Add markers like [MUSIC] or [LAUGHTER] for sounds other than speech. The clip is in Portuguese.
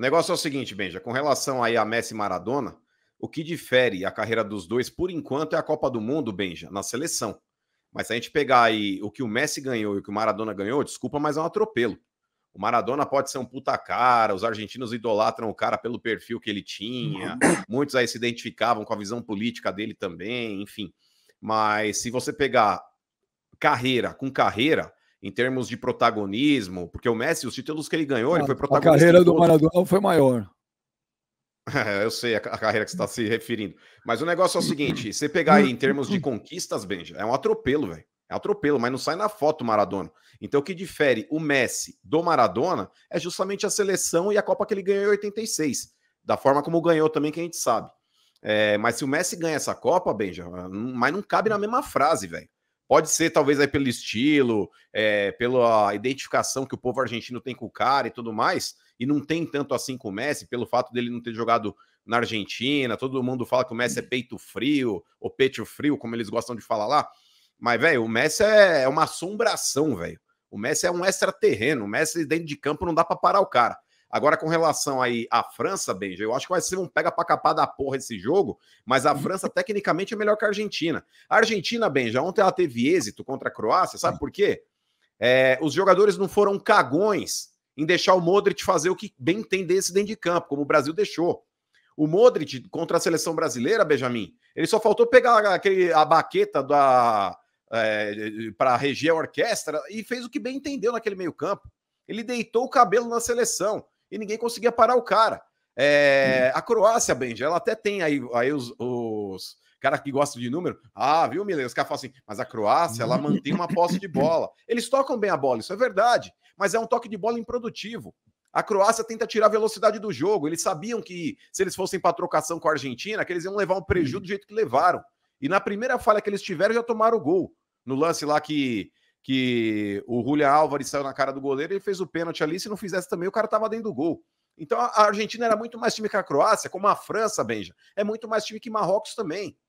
O negócio é o seguinte, Benja, com relação aí a Messi e Maradona, o que difere a carreira dos dois por enquanto é a Copa do Mundo, Benja, na seleção. Mas se a gente pegar aí o que o Messi ganhou e o que o Maradona ganhou, desculpa, mas é um atropelo. O Maradona pode ser um puta cara, os argentinos idolatram o cara pelo perfil que ele tinha, muitos aí se identificavam com a visão política dele também, enfim. Mas se você pegar carreira com carreira, em termos de protagonismo, porque o Messi, os títulos que ele ganhou, ah, a, ele foi protagonista. A carreira do Maradona foi maior. [LAUGHS] É, eu sei a, carreira que você está se referindo. Mas o negócio é o seguinte: você pegar aí em termos de conquistas, Benja, é um atropelo, velho. É atropelo, mas não sai na foto o Maradona. Então o que difere o Messi do Maradona é justamente a seleção e a Copa que ele ganhou em 86. Da forma como ganhou também, que a gente sabe. É, mas se o Messi ganha essa Copa, Benja, hum, mas não cabe na mesma frase, velho. Pode ser, talvez, aí pelo estilo, é, pela identificação que o povo argentino tem com o cara e tudo mais, e não tem tanto assim com o Messi, pelo fato dele não ter jogado na Argentina, todo mundo fala que o Messi é uhum. peito frio, ou peito frio, como eles gostam de falar lá. Mas, velho, o Messi é, é uma assombração, velho. O Messi é um extraterreno. O Messi dentro de campo não dá para parar o cara. Agora, com relação aí à França, Benja, eu acho que vai ser um pega pra capar da porra esse jogo, mas a França [LAUGHS] tecnicamente é melhor que a Argentina. A Argentina, Benja, ontem ela teve êxito contra a Croácia, sabe por quê? É, os jogadores não foram cagões em deixar o Modric fazer o que bem entendesse dentro de campo, como o Brasil deixou. O Modric contra a seleção brasileira, Benjamin, ele só faltou pegar aquele, a baqueta da, é, para reger a orquestra e fez o que bem entendeu naquele meio campo. Ele deitou o cabelo na seleção e ninguém conseguia parar o cara. É, hum. a Croácia, Benji, ela até tem aí, aí os, os caras que gostam de número. Ah, viu, Milena? Os caras falam assim, mas a Croácia, ela mantém uma posse de bola. Eles tocam bem a bola, isso é verdade, mas é um toque de bola improdutivo. A Croácia tenta tirar a velocidade do jogo. Eles sabiam que se eles fossem para trocação com a Argentina, que eles iam levar um prejuízo do hum. jeito que levaram. E na primeira falha que eles tiveram, já tomaram o gol. No lance lá que que o Julia Álvares saiu na cara do goleiro, e fez o pênalti ali, se não fizesse também, o cara tava dentro do gol. Então a Argentina era muito mais time que a Croácia, como a França, Benja. É muito mais time que Marrocos também.